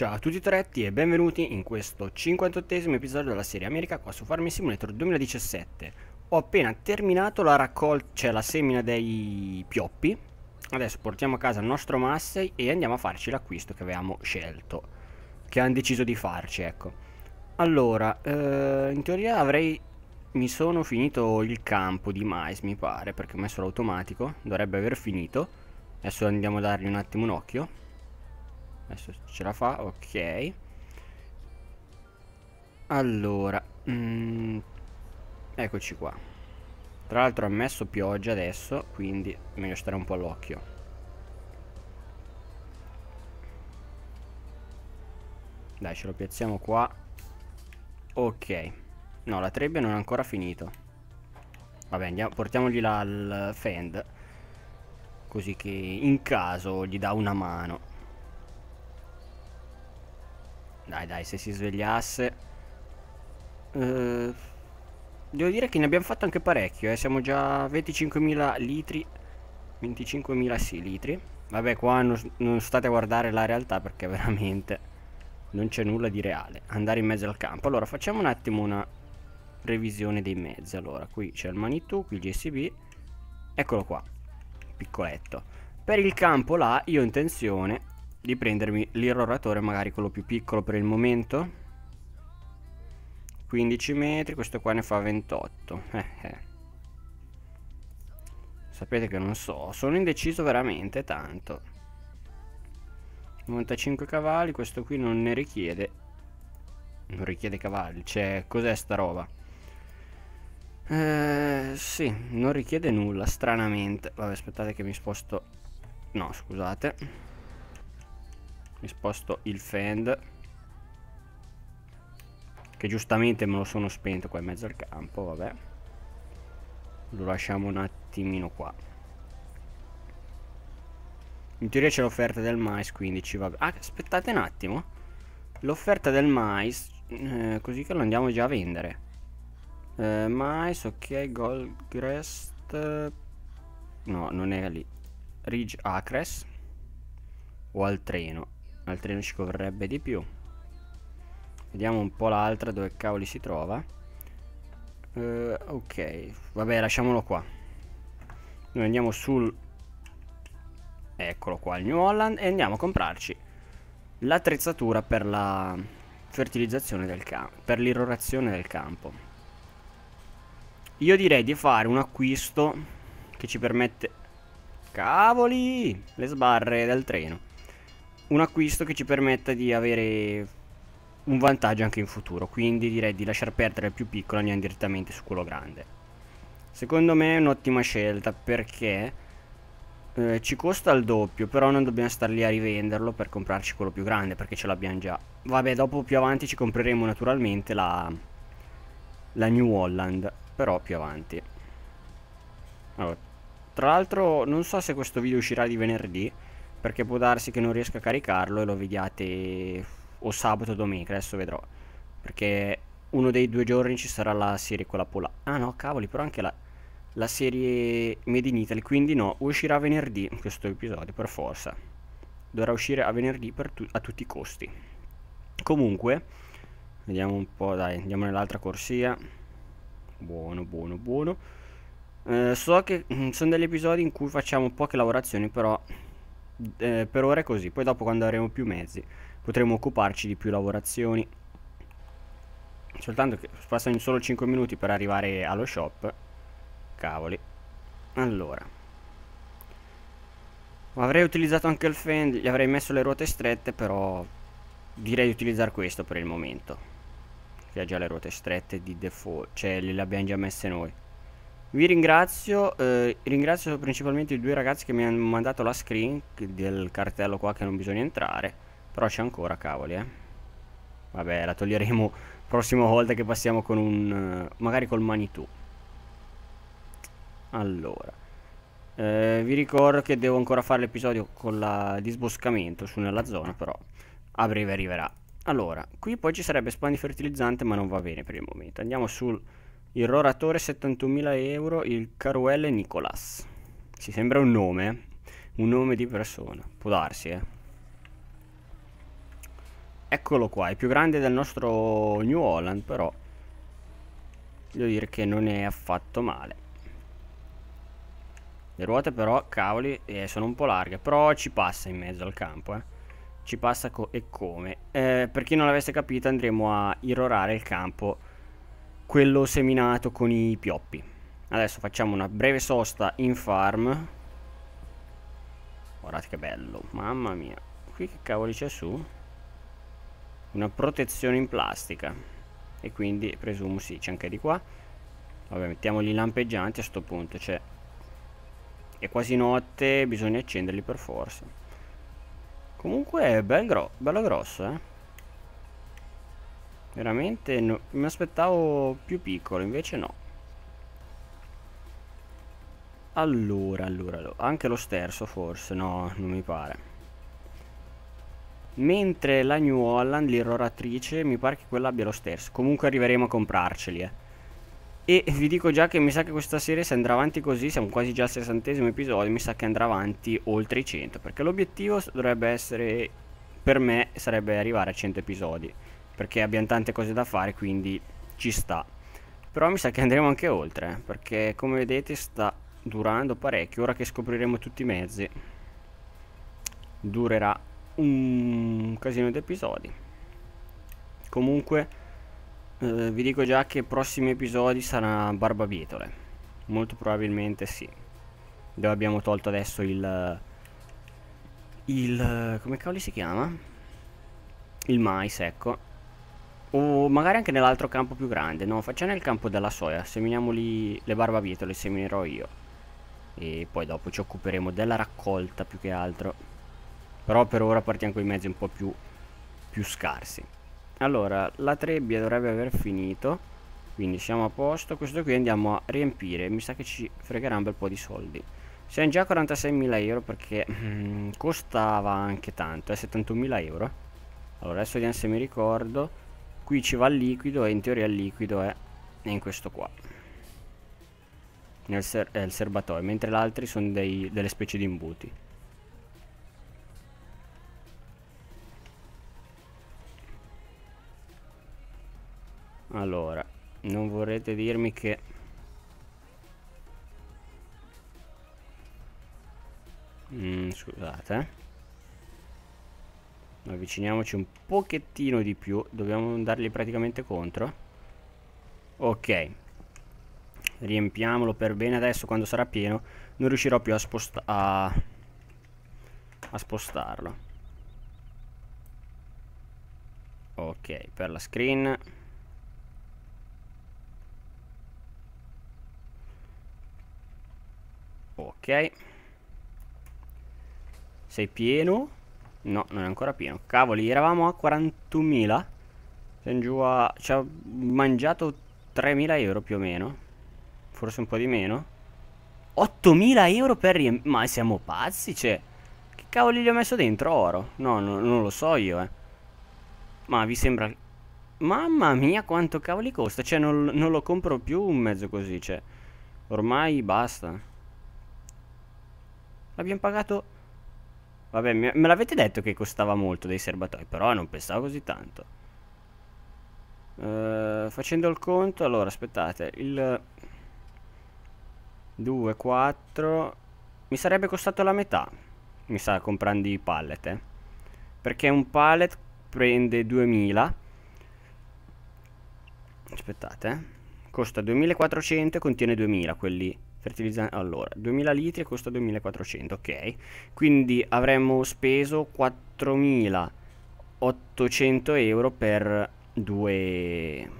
Ciao a tutti e tretti e benvenuti in questo 58esimo episodio della serie America qua su Farming Simulator 2017 Ho appena terminato la raccolta, cioè la semina dei pioppi Adesso portiamo a casa il nostro massey e andiamo a farci l'acquisto che avevamo scelto Che hanno deciso di farci ecco Allora, eh, in teoria avrei mi sono finito il campo di mais mi pare perché ho messo l'automatico dovrebbe aver finito adesso andiamo a dargli un attimo un occhio Adesso ce la fa, ok. Allora, mm, eccoci qua. Tra l'altro ha messo pioggia adesso, quindi meglio stare un po' all'occhio. Dai, ce lo piazziamo qua. Ok. No, la trebbia non è ancora finito. Vabbè, andiamo, portiamogli là al fend. Così che in caso gli dà una mano. Dai, dai, se si svegliasse. Eh, devo dire che ne abbiamo fatto anche parecchio, eh. Siamo già a 25.000 litri. 25.000 sì, litri. Vabbè, qua non, non state a guardare la realtà perché veramente non c'è nulla di reale. Andare in mezzo al campo. Allora, facciamo un attimo una revisione dei mezzi. Allora, qui c'è il Manitou, qui il GSB. Eccolo qua, piccoletto. Per il campo là, io ho intenzione di prendermi l'irroratore magari quello più piccolo per il momento 15 metri questo qua ne fa 28 eh, eh. sapete che non so sono indeciso veramente tanto 95 cavalli questo qui non ne richiede non richiede cavalli cioè cos'è sta roba eh, sì non richiede nulla stranamente vabbè aspettate che mi sposto no scusate mi sposto il fend che giustamente me lo sono spento qua in mezzo al campo vabbè lo lasciamo un attimino qua in teoria c'è l'offerta del mais quindi ci va ah, aspettate un attimo l'offerta del mais eh, così che lo andiamo già a vendere eh, mais ok gold crest no non è lì ridge acres o al treno altri treno ci vorrebbe di più vediamo un po' l'altra dove cavoli si trova uh, ok vabbè lasciamolo qua noi andiamo sul eccolo qua il New Holland e andiamo a comprarci l'attrezzatura per la fertilizzazione del campo per l'irrorazione del campo io direi di fare un acquisto che ci permette cavoli le sbarre del treno un acquisto che ci permetta di avere un vantaggio anche in futuro quindi direi di lasciar perdere il più piccolo e andiamo direttamente su quello grande secondo me è un'ottima scelta perché eh, ci costa il doppio però non dobbiamo star lì a rivenderlo per comprarci quello più grande perché ce l'abbiamo già vabbè dopo più avanti ci compreremo naturalmente la, la New Holland però più avanti allora, tra l'altro non so se questo video uscirà di venerdì perché può darsi che non riesca a caricarlo e lo vediate o sabato o domenica, adesso vedrò, perché uno dei due giorni ci sarà la serie con la pola. Ah no, cavoli, però anche la, la serie Made in Italy, quindi no, uscirà venerdì questo episodio per forza. Dovrà uscire a venerdì tu a tutti i costi. Comunque, vediamo un po', dai, andiamo nell'altra corsia. Buono, buono, buono. Eh, so che mh, mm, sono degli episodi in cui facciamo poche lavorazioni, però eh, per ora è così, poi dopo quando avremo più mezzi potremo occuparci di più lavorazioni. Soltanto che passano solo 5 minuti per arrivare allo shop. Cavoli. Allora. Avrei utilizzato anche il fend, gli avrei messo le ruote strette, però direi di utilizzare questo per il momento. Che ha già le ruote strette di default, cioè le abbiamo già messe noi. Vi ringrazio, eh, ringrazio principalmente i due ragazzi che mi hanno mandato la screen del cartello qua che non bisogna entrare, però c'è ancora, cavoli, eh. Vabbè, la toglieremo prossima volta che passiamo con un... Eh, magari col Manitou. Allora. Eh, vi ricordo che devo ancora fare l'episodio con il disboscamento su nella zona, però a breve arriverà. Allora, qui poi ci sarebbe spandi fertilizzante, ma non va bene per il momento. Andiamo sul il Roratore 71.000 euro, il Caruelle Nicolas. Ci sembra un nome, eh? un nome di persona, può darsi, eh. Eccolo qua, è più grande del nostro New Holland, però devo dire che non è affatto male. Le ruote però, cavoli, eh, sono un po' larghe, però ci passa in mezzo al campo, eh. Ci passa co e come. Eh, per chi non l'avesse capito andremo a irrorare il campo quello seminato con i pioppi. Adesso facciamo una breve sosta in farm. Guardate che bello, mamma mia. Qui che cavoli c'è su? Una protezione in plastica. E quindi presumo sì, c'è anche di qua. Vabbè, mettiamoli lampeggianti a sto punto, cioè è quasi notte, bisogna accenderli per forza. Comunque è bel gro bello grosso, eh. Veramente no. mi aspettavo più piccolo, invece no. Allora, allora, allora, anche lo sterzo forse, no, non mi pare. Mentre la New Holland, l'irroratrice, mi pare che quella abbia lo sterzo. Comunque arriveremo a comprarceli, eh. E vi dico già che mi sa che questa serie se andrà avanti così, siamo quasi già al sessantesimo episodio, mi sa che andrà avanti oltre i 100, perché l'obiettivo dovrebbe essere, per me, sarebbe arrivare a 100 episodi perché abbiamo tante cose da fare quindi ci sta però mi sa che andremo anche oltre perché come vedete sta durando parecchio ora che scopriremo tutti i mezzi durerà un casino di episodi comunque eh, vi dico già che i prossimi episodi saranno barbabietole molto probabilmente sì dove abbiamo tolto adesso il il come cavolo si chiama il mais ecco o magari anche nell'altro campo più grande no facciamo il campo della soia seminiamo lì le barbabietole le seminerò io e poi dopo ci occuperemo della raccolta più che altro però per ora partiamo con i mezzi un po' più, più scarsi allora la trebbia dovrebbe aver finito quindi siamo a posto questo qui andiamo a riempire mi sa che ci fregherà un bel po' di soldi siamo già a 46.000 euro perché mm, costava anche tanto è eh, 71.000 euro allora adesso vediamo se mi ricordo qui ci va il liquido e in teoria il liquido è in questo qua nel ser è il serbatoio mentre gli altri sono dei, delle specie di imbuti allora non vorrete dirmi che mm, scusate eh avviciniamoci un pochettino di più dobbiamo andargli praticamente contro ok riempiamolo per bene adesso quando sarà pieno non riuscirò più a, sposta a, a spostarlo ok per la screen ok sei pieno No, non è ancora pieno. Cavoli, eravamo a 41.000. Siamo giù a... Ci ha mangiato 3.000 euro più o meno. Forse un po' di meno. 8.000 euro per riempire... Ma siamo pazzi, cioè. Che cavoli gli ho messo dentro? Oro? No, no, non lo so io, eh. Ma vi sembra... Mamma mia, quanto cavoli costa. Cioè, non, non lo compro più un mezzo così, cioè. Ormai basta. L'abbiamo pagato... Vabbè, me l'avete detto che costava molto dei serbatoi, però non pensavo così tanto. Uh, facendo il conto, allora aspettate, il 2, 4, mi sarebbe costato la metà, mi sa, comprando i pallet, eh. perché un pallet prende 2000, aspettate, eh. costa 2400 e contiene 2000, quelli fertilizzante allora 2000 litri costa 2400 ok quindi avremmo speso 4800 euro per due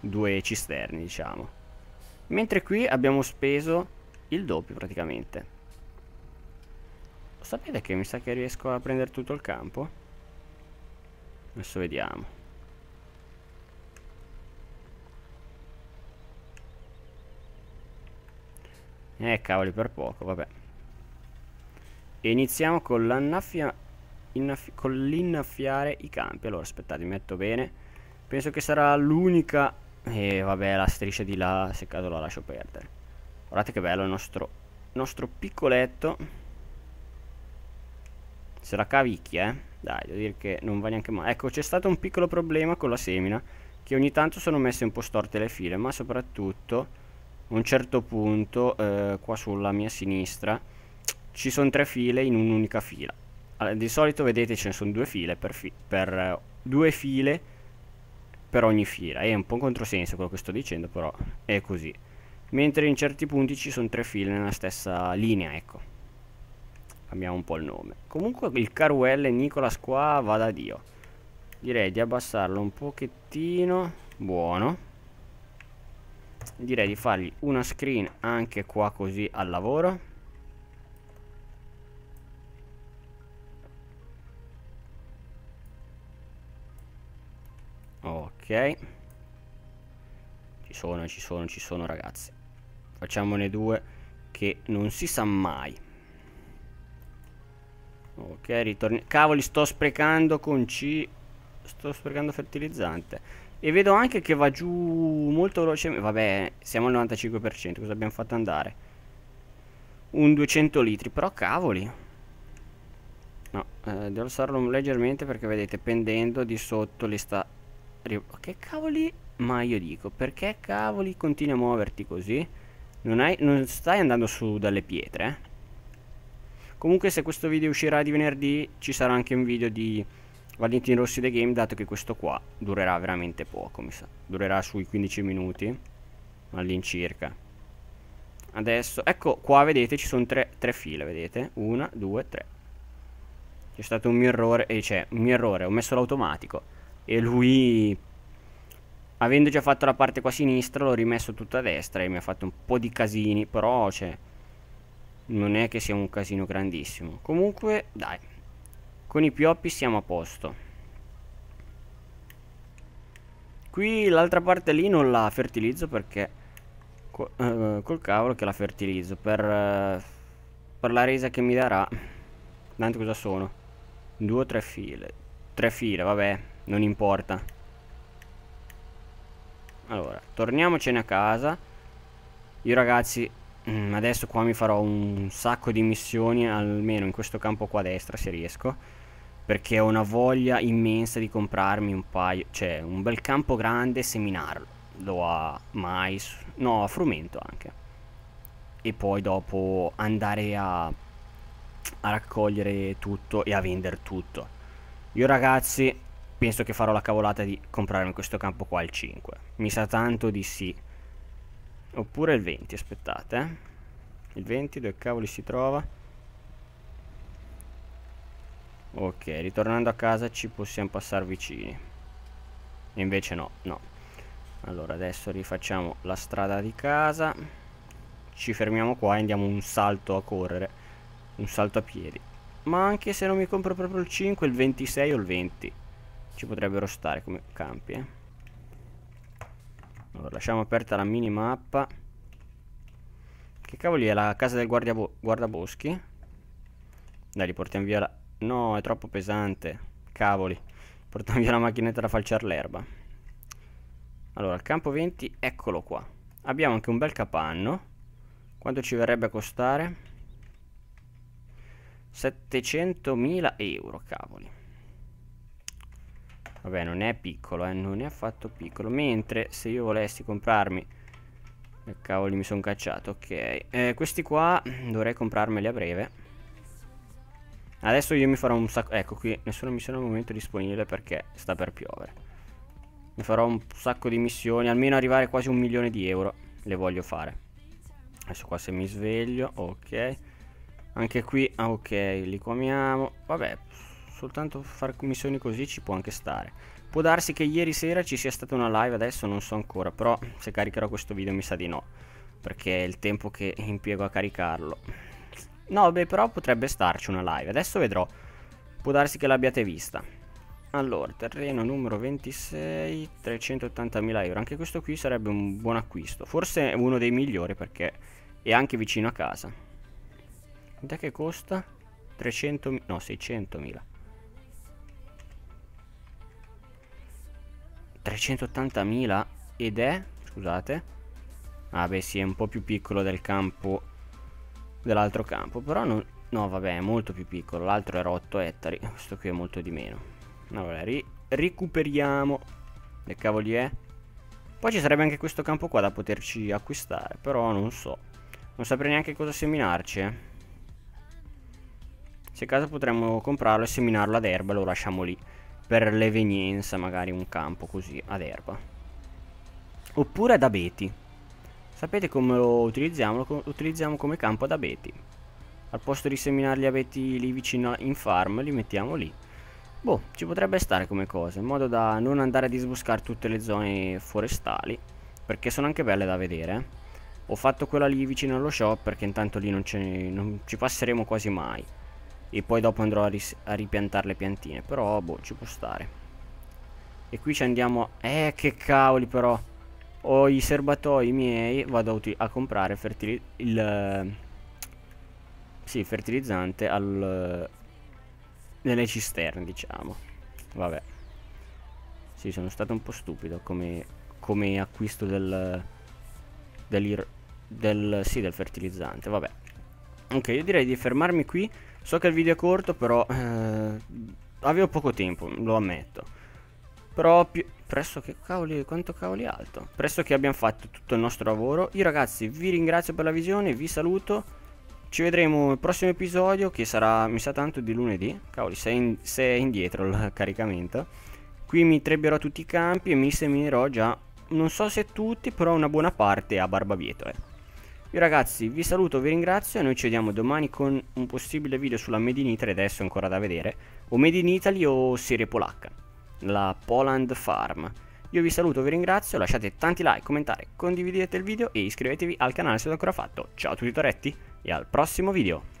due cisterne diciamo mentre qui abbiamo speso il doppio praticamente sapete che mi sa che riesco a prendere tutto il campo adesso vediamo Eh, cavoli, per poco, vabbè. E iniziamo con l'annaffia... con l'innaffiare i campi. Allora, aspettate, mi metto bene. Penso che sarà l'unica... E eh, vabbè, la striscia di là, se caso la lascio perdere. Guardate che bello il nostro, nostro piccoletto. Se la cavicchia, eh. Dai, devo dire che non va neanche male. Ecco, c'è stato un piccolo problema con la semina, che ogni tanto sono messe un po' storte le file, ma soprattutto a un certo punto eh, qua sulla mia sinistra ci sono tre file in un'unica fila allora, di solito vedete ce ne sono due file per, fi per eh, due file per ogni fila è un po' un controsenso quello che sto dicendo però è così mentre in certi punti ci sono tre file nella stessa linea ecco cambiamo un po' il nome comunque il caruelle Nicolas qua va da dio direi di abbassarlo un pochettino buono direi di fargli una screen anche qua così al lavoro ok ci sono ci sono ci sono ragazzi facciamone due che non si sa mai ok ritorni cavoli sto sprecando con c sto sprecando fertilizzante e vedo anche che va giù molto velocemente. Cioè, vabbè, siamo al 95%, cosa abbiamo fatto andare? Un 200 litri, però cavoli. No, eh, devo alzarlo leggermente perché vedete, pendendo di sotto le sta... Che cavoli? Ma io dico, perché cavoli continui a muoverti così? Non, hai, non stai andando su dalle pietre, eh? Comunque se questo video uscirà di venerdì ci sarà anche un video di Valentino Rossi The Game dato che questo qua durerà veramente poco mi sa durerà sui 15 minuti all'incirca adesso ecco qua vedete ci sono tre, tre file vedete una due tre c'è stato un mio errore e eh, c'è cioè, un mio errore ho messo l'automatico e lui avendo già fatto la parte qua a sinistra l'ho rimesso tutta a destra e mi ha fatto un po' di casini però cioè non è che sia un casino grandissimo comunque dai con i pioppi siamo a posto qui l'altra parte lì non la fertilizzo perché co eh, col cavolo che la fertilizzo per, eh, per la resa che mi darà tanto cosa sono due o tre file tre file vabbè non importa allora torniamocene a casa io ragazzi mm, adesso qua mi farò un sacco di missioni almeno in questo campo qua a destra se riesco perché ho una voglia immensa di comprarmi un paio, cioè un bel campo grande e seminarlo. Lo a mais, no, a frumento anche. E poi dopo andare a, a raccogliere tutto e a vendere tutto. Io ragazzi penso che farò la cavolata di comprarmi questo campo qua al 5. Mi sa tanto di sì. Oppure il 20, aspettate. Eh. Il 20 dove cavoli si trova? ok ritornando a casa ci possiamo passare vicini invece no no allora adesso rifacciamo la strada di casa ci fermiamo qua e andiamo un salto a correre un salto a piedi ma anche se non mi compro proprio il 5 il 26 o il 20 ci potrebbero stare come campi eh. allora lasciamo aperta la minimappa che cavoli è la casa del guardaboschi guarda dai li portiamo via la No, è troppo pesante. Cavoli. Portami via la macchinetta da falciare l'erba. Allora, il campo 20, eccolo qua. Abbiamo anche un bel capanno. Quanto ci verrebbe a costare? 700.000 euro, cavoli. Vabbè, non è piccolo, eh, non è affatto piccolo. Mentre se io volessi comprarmi... Eh, cavoli, mi sono cacciato, ok. Eh, questi qua dovrei comprarmeli a breve. Adesso io mi farò un sacco... Ecco qui, nessuna missione al momento disponibile perché sta per piovere. Mi farò un sacco di missioni, almeno arrivare a quasi un milione di euro. Le voglio fare. Adesso qua se mi sveglio, ok. Anche qui, ah, ok, li comiamo. Vabbè, soltanto fare missioni così ci può anche stare. Può darsi che ieri sera ci sia stata una live, adesso non so ancora, però se caricherò questo video mi sa di no. Perché è il tempo che impiego a caricarlo No, beh, però potrebbe starci una live. Adesso vedrò. Può darsi che l'abbiate vista. Allora, terreno numero 26, 380.000 euro. Anche questo qui sarebbe un buon acquisto. Forse uno dei migliori perché è anche vicino a casa. Quanto è che costa? 300.000... no, 600.000. 380.000 ed è... scusate. Ah beh sì, è un po' più piccolo del campo dell'altro campo, però non... No, vabbè, è molto più piccolo, l'altro era 8 ettari, questo qui è molto di meno. Allora, ri recuperiamo. Che cavoli è? Poi ci sarebbe anche questo campo qua da poterci acquistare, però non so. Non saprei neanche cosa seminarci. Eh. Se caso potremmo comprarlo e seminarlo ad erba, lo lasciamo lì. Per l'evenienza magari un campo così ad erba. Oppure ad abeti. Sapete come lo utilizziamo? Lo utilizziamo come campo ad abeti. Al posto di seminare gli abeti lì vicino in farm, li mettiamo lì. Boh, ci potrebbe stare come cosa, in modo da non andare a disbuscare tutte le zone forestali, perché sono anche belle da vedere. Eh. Ho fatto quella lì vicino allo shop perché intanto lì non, non ci passeremo quasi mai. E poi dopo andrò a, a ripiantare le piantine, però boh, ci può stare. E qui ci andiamo... Eh, che cavoli però! ho i serbatoi miei, vado a, comprare fertili il eh, sì, fertilizzante al, nelle cisterne, diciamo. Vabbè. Sì, sono stato un po' stupido come, come acquisto del, del, del, sì, del fertilizzante, vabbè. Ok, io direi di fermarmi qui. So che il video è corto, però eh, avevo poco tempo, lo ammetto. Però più, presso che cavoli, quanto cavoli alto. Presso che abbiamo fatto tutto il nostro lavoro. Io ragazzi vi ringrazio per la visione, vi saluto. Ci vedremo nel prossimo episodio che sarà, mi sa tanto, di lunedì. Cavoli, se è, in, se è indietro il caricamento. Qui mi trebberò tutti i campi e mi seminerò già, non so se tutti, però una buona parte a Barbabietole. Eh. Io ragazzi vi saluto, vi ringrazio e noi ci vediamo domani con un possibile video sulla Made in Italy, adesso è ancora da vedere, o Made in Italy o serie polacca la Poland Farm. Io vi saluto, vi ringrazio, lasciate tanti like, commentare, condividete il video e iscrivetevi al canale se non ancora fatto. Ciao a tutti i toretti e al prossimo video!